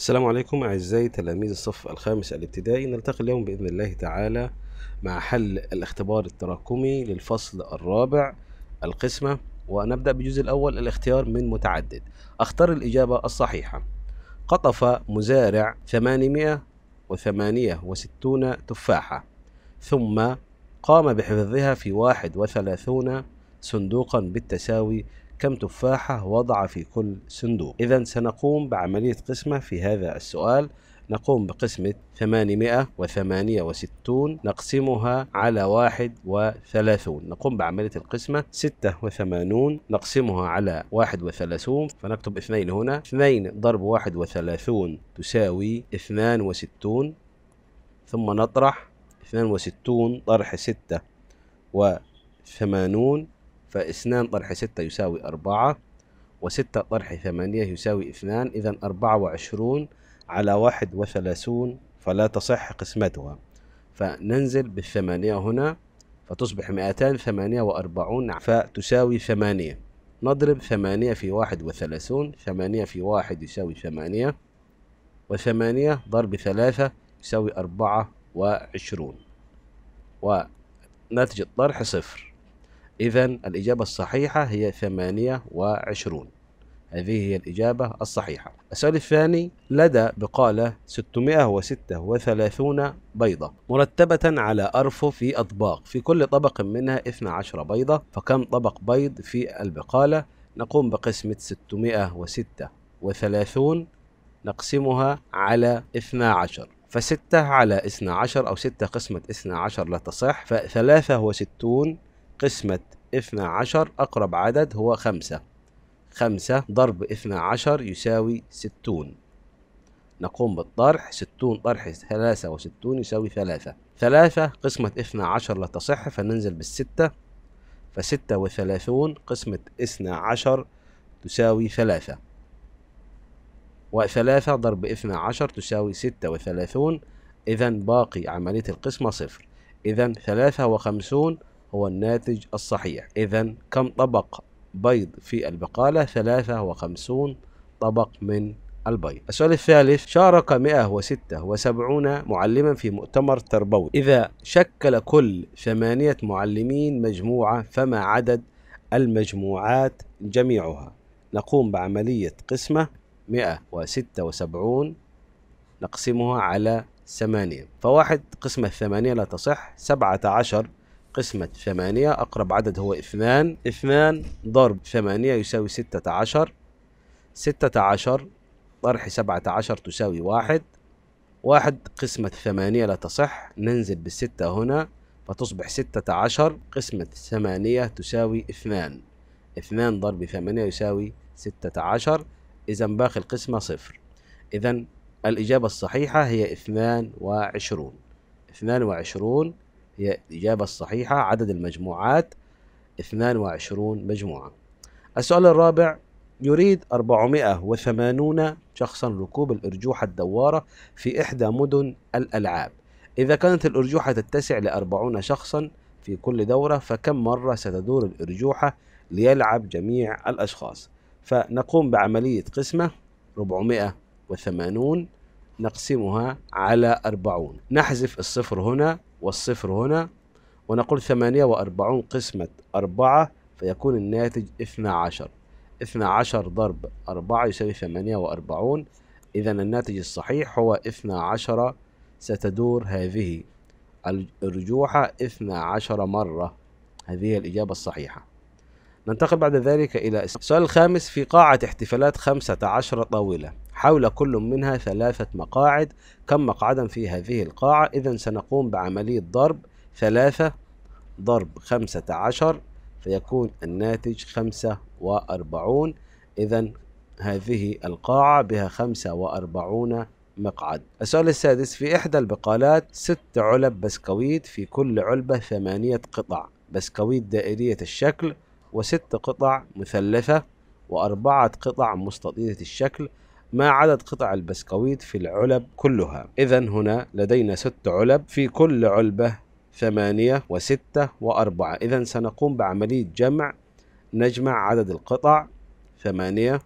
السلام عليكم أعزائي تلاميذ الصف الخامس الابتدائي نلتقي اليوم بإذن الله تعالى مع حل الاختبار التراكمي للفصل الرابع القسمة ونبدأ بالجزء الأول الاختيار من متعدد أختار الإجابة الصحيحة قطف مزارع 868 تفاحة ثم قام بحفظها في 31 صندوقا بالتساوي كم تفاحة وضع في كل صندوق إذا سنقوم بعملية قسمة في هذا السؤال نقوم بقسمة 868 نقسمها على 31 نقوم بعملية القسمة 86 نقسمها على 31 فنكتب 2 هنا 2 ضرب 31 تساوي 62 ثم نطرح 62 طرح 6 و 80 فاثنان طرح ستة يساوي أربعة وستة طرح ثمانية يساوي اثنان إذا أربعة وعشرون على واحد وثلاثون فلا تصح قسمتها فننزل بالثمانية هنا فتصبح مئتان ثمانية وأربعون فتساوي ثمانية نضرب ثمانية في واحد وثلاثون ثمانية في واحد يساوي ثمانية وثمانية ضرب ثلاثة يساوي أربعة وعشرون وناتج الطرح صفر إذا الإجابة الصحيحة هي 28 هذه هي الإجابة الصحيحة السؤال الثاني لدى بقالة 636 بيضة مرتبة على أرفف في أطباق في كل طبق منها 12 بيضة فكم طبق بيض في البقالة نقوم بقسمة 636 نقسمها على 12 6 على 12 أو 6 قسمة 12 لا تصح فثلاثة 63 قسمة اثنا عشر أقرب عدد هو خمسة خمسة ضرب اثنا عشر يساوي ستون نقوم بالطرح ستون طرح ثلاثة وستون يساوي ثلاثة ثلاثة قسمة اثنا عشر لا تصح فننزل بالستة فستة وثلاثون قسمة اثنا عشر تساوي ثلاثة وثلاثة ضرب اثنا عشر تساوي ستة وثلاثون إذا باقي عملية القسمة صفر إذا ثلاثة وخمسون هو الناتج الصحيح إذا كم طبق بيض في البقالة 53 طبق من البيض السؤال الثالث شارك 176 معلما في مؤتمر تربوي إذا شكل كل ثمانية معلمين مجموعة فما عدد المجموعات جميعها نقوم بعملية قسمة 176 نقسمها على ثمانية فواحد قسمة الثمانية لا تصح سبعة عشر قسمة ثمانية أقرب عدد هو اثنان اثنان ضرب ثمانية يساوي ستة عشر ستة عشر طرح سبعة عشر تساوي واحد واحد قسمة ثمانية لا تصح ننزل بالستة هنا فتصبح ستة عشر قسمة ثمانية تساوي اثنان اثنان ضرب ثمانية يساوي ستة عشر إذا باقي القسمة صفر إذا الإجابة الصحيحة هي اثنان وعشرون اثنان وعشرون هي الإجابة الصحيحة عدد المجموعات 22 مجموعة السؤال الرابع يريد 480 شخصا ركوب الأرجوحة الدوارة في إحدى مدن الألعاب إذا كانت الأرجوحة تتسع لأربعون شخصا في كل دورة فكم مرة ستدور الأرجوحة ليلعب جميع الأشخاص فنقوم بعملية قسمة 480 نقسمها على 40 نحذف الصفر هنا والصفر هنا ونقول ثمانية وأربعون قسمة أربعة فيكون الناتج 12 عشر عشر ضرب أربعة يساوي ثمانية وأربعون إذا الناتج الصحيح هو 12 عشر ستدور هذه الرجوحة 12 عشر مرة هذه الإجابة الصحيحة ننتقل بعد ذلك إلى السؤال الخامس في قاعة احتفالات خمسة عشر طاولة حول كل منها ثلاثة مقاعد كم مقعدا في هذه القاعة إذا سنقوم بعملية ضرب ثلاثة ضرب خمسة عشر فيكون الناتج خمسة وأربعون إذا هذه القاعة بها خمسة وأربعون مقعد السؤال السادس في إحدى البقالات ست علب بسكويت في كل علبة ثمانية قطع بسكويت دائرية الشكل وست قطع مثلثة وأربعة قطع مستطيلة الشكل ما عدد قطع البسكويت في العلب كلها إذا هنا لدينا ست علب في كل علبة ثمانية وستة وأربعة إذا سنقوم بعملية جمع نجمع عدد القطع ثمانية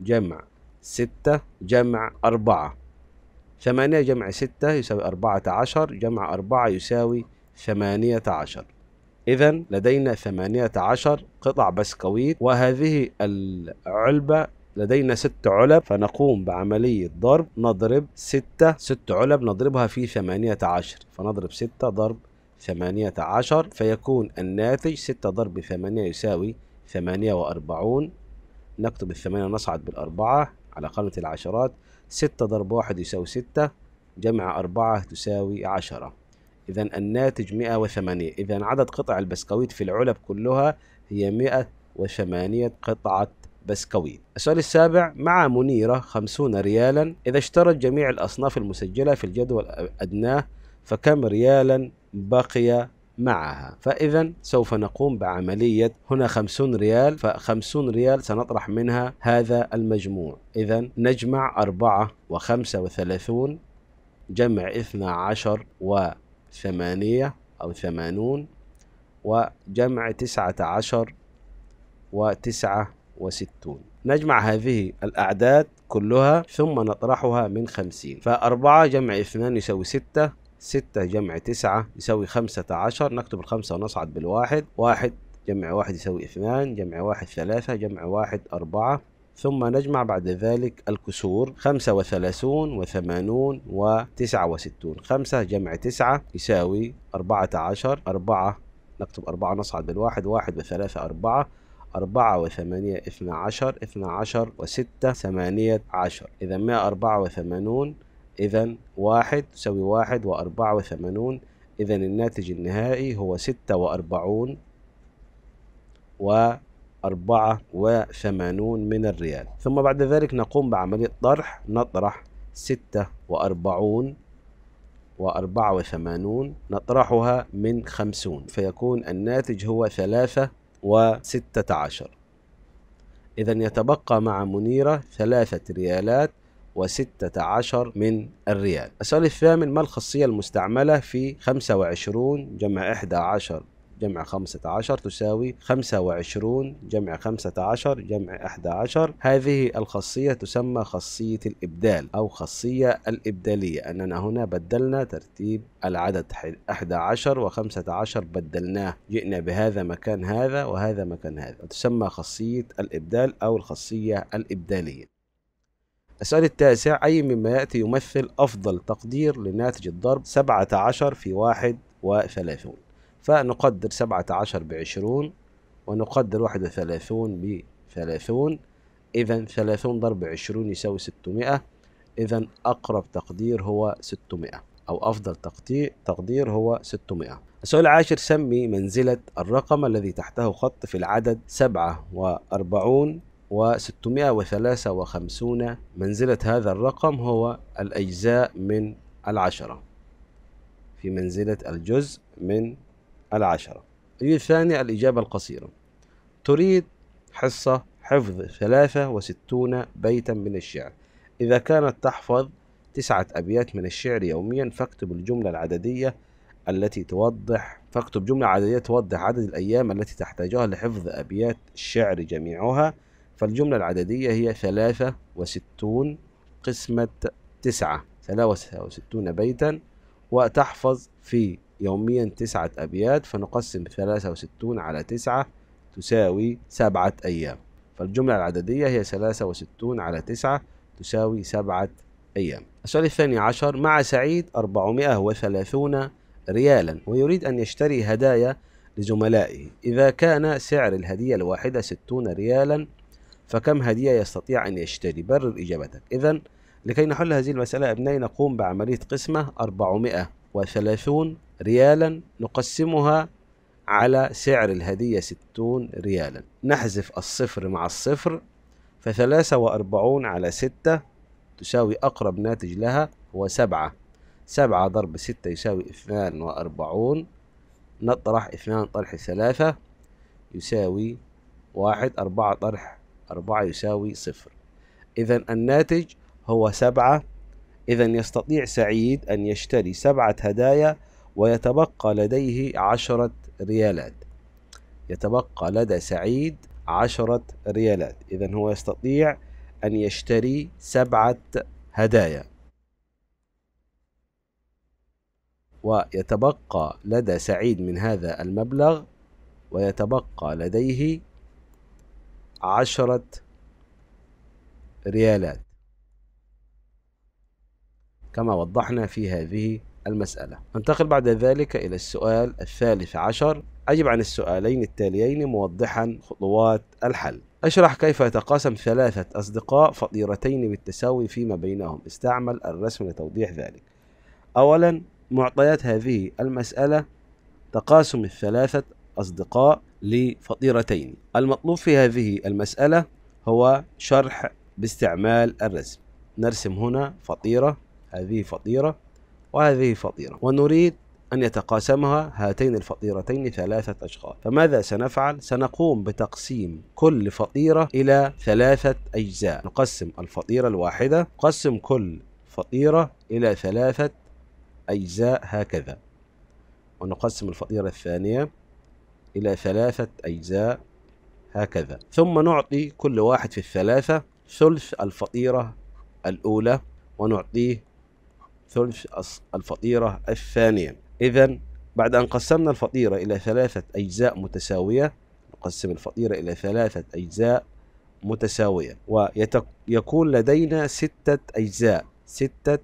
جمع ستة جمع أربعة ثمانية جمع ستة يساوي أربعة عشر جمع أربعة يساوي ثمانية عشر إذا لدينا ثمانية عشر قطع بسكويت وهذه العلبة لدينا ست علب فنقوم بعملية ضرب نضرب ستة ست علب نضربها في ثمانية عشر فنضرب ستة ضرب ثمانية عشر فيكون الناتج ستة ضرب ثمانية يساوي ثمانية وأربعون نكتب الثمانية نصعد بالأربعة على قائمة العشرات ستة ضرب واحد يساوي ستة جمع أربعة تساوي عشرة إذا الناتج مئة وثمانية إذا عدد قطع البسكويت في العلب كلها هي مئة وثمانية قطعة بس قوي السؤال السابع مع منيرة 50 ريالا إذا اشترت جميع الأصناف المسجلة في الجدول أدناه فكم ريالا بقي معها فإذا سوف نقوم بعملية هنا 50 ريال ف50 ريال سنطرح منها هذا المجموع إذا نجمع 4 و35 جمع 12 و8 أو 80 وجمع 19 و9 وستون نجمع هذه الأعداد كلها ثم نطرحها من خمسين فأربعة جمع اثنان يساوي ستة ستة جمع تسعة يساوي خمسة عشر نكتب الخمسة ونصعد بالواحد واحد جمع واحد يساوي اثنان جمع واحد ثلاثة جمع واحد أربعة ثم نجمع بعد ذلك الكسور 35 و80 و69 5 جمع 9 يساوي 14 4 نكتب 4 نصعد بالواحد 1 وثلاثة أربعة 4 أربعة وثمانية اثنى عشر اثنى عشر وستة ثمانية عشر إذا مئة أربعة وثمانون إذا واحد تساوي واحد وأربعة وثمانون إذا الناتج النهائي هو ستة وأربعون وأربعة وثمانون من الريال ثم بعد ذلك نقوم بعملية طرح نطرح ستة وأربعون وأربعة وثمانون نطرحها من خمسون فيكون الناتج هو ثلاثة وستة عشر إذا يتبقى مع منيرة ثلاثة ريالات وستة عشر من الريال السؤال الثامن ما الخاصية المستعملة في خمسة وعشرون جمع إحدى عشر جمع 15 تساوي 25 جمع 15 جمع 11 هذه الخاصية تسمى خاصية الإبدال أو خاصية الإبدالية أننا هنا بدلنا ترتيب العدد 11 و 15 بدلناه جئنا بهذا مكان هذا وهذا مكان هذا وتسمى خاصية الإبدال أو الخاصية الإبدالية السؤال التاسع أي مما يأتي يمثل أفضل تقدير لناتج الضرب 17 في وثلاثون فنقدر سبعة عشر بعشرون ونقدر واحد وثلاثون بثلاثون إذا ثلاثون ضرب عشرون يساوي ستمائة إذا أقرب تقدير هو ستمائة أو أفضل تقدير هو 600 السؤال العاشر سمي منزلة الرقم الذي تحته خط في العدد 47 و 653 منزلة هذا الرقم هو الأجزاء من العشرة في منزلة الجزء من العشرة الثاني الإجابة القصيرة تريد حصة حفظ ثلاثة وستون بيتا من الشعر إذا كانت تحفظ تسعة أبيات من الشعر يوميا فاكتب الجملة العددية التي توضح فاكتب جملة عددية توضح عدد الأيام التي تحتاجها لحفظ أبيات الشعر جميعها فالجملة العددية هي ثلاثة وستون قسمة تسعة ثلاثة وستون بيتا وتحفظ في يوميا تسعة أبيات فنقسم ثلاثة وستون على تسعة تساوي سبعة أيام فالجملة العددية هي ثلاثة وستون على تسعة تساوي سبعة أيام السؤال الثاني عشر مع سعيد أربعمائة وثلاثون ريالا ويريد أن يشتري هدايا لزملائه إذا كان سعر الهدية الواحدة ستون ريالا فكم هدية يستطيع أن يشتري برر إجابتك إذا لكي نحل هذه المسألة أبنائي نقوم بعملية قسمة 400 وثلاثون ريالا نقسمها على سعر الهدية ستون ريالا نحذف الصفر مع الصفر فثلاثة وأربعون على ستة تساوي أقرب ناتج لها هو سبعة سبعة ضرب ستة يساوي اثنان وأربعون نطرح اثنان طرح ثلاثة يساوي واحد أربعة طرح أربعة يساوي صفر إذا الناتج هو سبعة إذا يستطيع سعيد أن يشتري سبعة هدايا ويتبقى لديه عشرة ريالات يتبقى لدى سعيد عشرة ريالات إذا هو يستطيع أن يشتري سبعة هدايا ويتبقى لدى سعيد من هذا المبلغ ويتبقى لديه عشرة ريالات كما وضحنا في هذه المسألة ننتقل بعد ذلك إلى السؤال الثالث عشر أجب عن السؤالين التاليين موضحا خطوات الحل اشرح كيف يتقاسم ثلاثة أصدقاء فطيرتين بالتساوي فيما بينهم استعمل الرسم لتوضيح ذلك أولا معطيات هذه المسألة تقاسم الثلاثة أصدقاء لفطيرتين المطلوب في هذه المسألة هو شرح باستعمال الرسم نرسم هنا فطيرة هذه فطيرة وهذه فطيرة ونريد أن يتقاسمها هاتين الفطيرتين ثلاثة أشخاص فماذا سنفعل؟ سنقوم بتقسيم كل فطيرة إلى ثلاثة أجزاء نقسم الفطيرة الواحدة نقسم كل فطيرة إلى ثلاثة أجزاء هكذا ونقسم الفطيرة الثانية إلى ثلاثة أجزاء هكذا ثم نعطي كل واحد في الثلاثة ثلث الفطيرة الأولى ونعطيه ثلث الفطيرة الثانية إذا بعد أن قسمنا الفطيرة إلى ثلاثة أجزاء متساوية نقسم الفطيرة إلى ثلاثة أجزاء متساوية ويكون لدينا ستة أجزاء ستة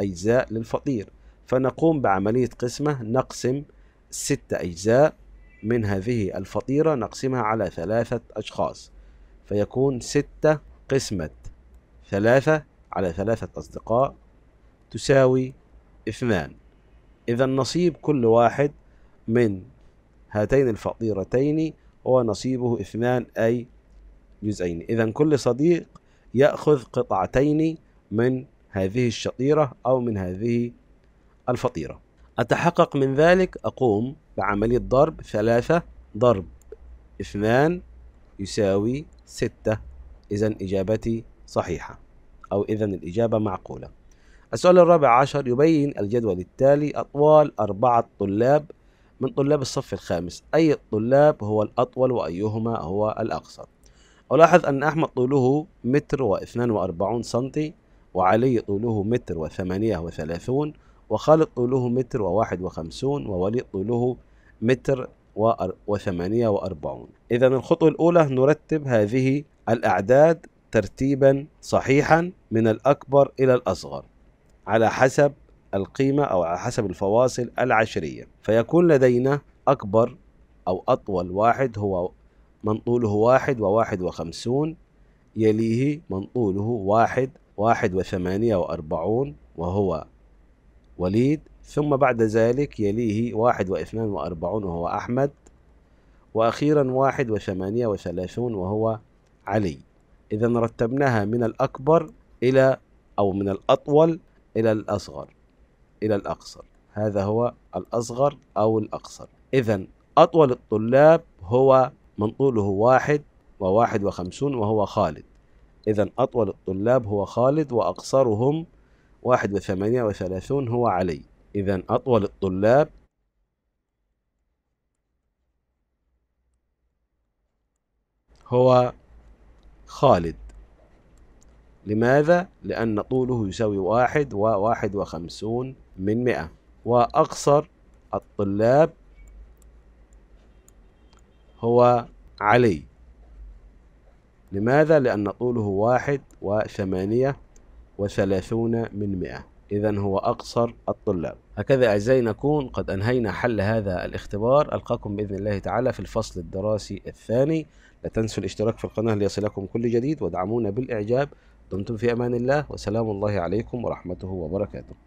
أجزاء للفطير فنقوم بعملية قسمة نقسم ستة أجزاء من هذه الفطيرة نقسمها على ثلاثة أشخاص فيكون ستة قسمة ثلاثة على ثلاثة أصدقاء تساوي اثنان إذا نصيب كل واحد من هاتين الفقيرتين هو نصيبه اثنان أي جزئين إذا كل صديق يأخذ قطعتين من هذه الشطيرة أو من هذه الفطيرة أتحقق من ذلك أقوم بعملية ضرب ثلاثة ضرب اثنان يساوي ستة إذا إجابتي صحيحة أو إذا الإجابة معقولة السؤال الرابع عشر يبين الجدول التالي أطوال أربعة طلاب من طلاب الصف الخامس أي الطلاب هو الأطول وأيهما هو الأقصر ألاحظ أن أحمد طوله متر واثنان وأربعون سنتي وعلي طوله متر وثمانية وثلاثون وخالد طوله متر وواحد وخمسون ووليد طوله متر وثمانية وأربعون إذا الخطوة الأولى نرتب هذه الأعداد ترتيبا صحيحا من الأكبر إلى الأصغر على حسب القيمة أو على حسب الفواصل العشرية فيكون لدينا أكبر أو أطول واحد هو من طوله واحد وواحد وخمسون يليه من طوله واحد واحد وثمانية وأربعون وهو وليد ثم بعد ذلك يليه واحد واثنان وأربعون وهو أحمد وأخيرا واحد وثمانية وثلاثون وهو علي إذا رتبناها من الأكبر إلى أو من الأطول إلى الأصغر إلى الأقصر هذا هو الأصغر أو الأقصر إذا أطول الطلاب هو من طوله واحد وواحد وخمسون وهو خالد إذا أطول الطلاب هو خالد وأقصرهم واحد وثمانية وثلاثون هو علي إذا أطول الطلاب هو خالد لماذا؟ لأن طوله يساوي واحد وواحد وخمسون من مئة وأقصر الطلاب هو علي لماذا؟ لأن طوله واحد وثمانية وثلاثون من مئة إذا هو أقصر الطلاب هكذا أعزائي نكون قد أنهينا حل هذا الاختبار ألقاكم بإذن الله تعالى في الفصل الدراسي الثاني لا تنسوا الاشتراك في القناة ليصلكم كل جديد ودعمونا بالإعجاب دمتم في أمان الله وسلام الله عليكم ورحمته وبركاته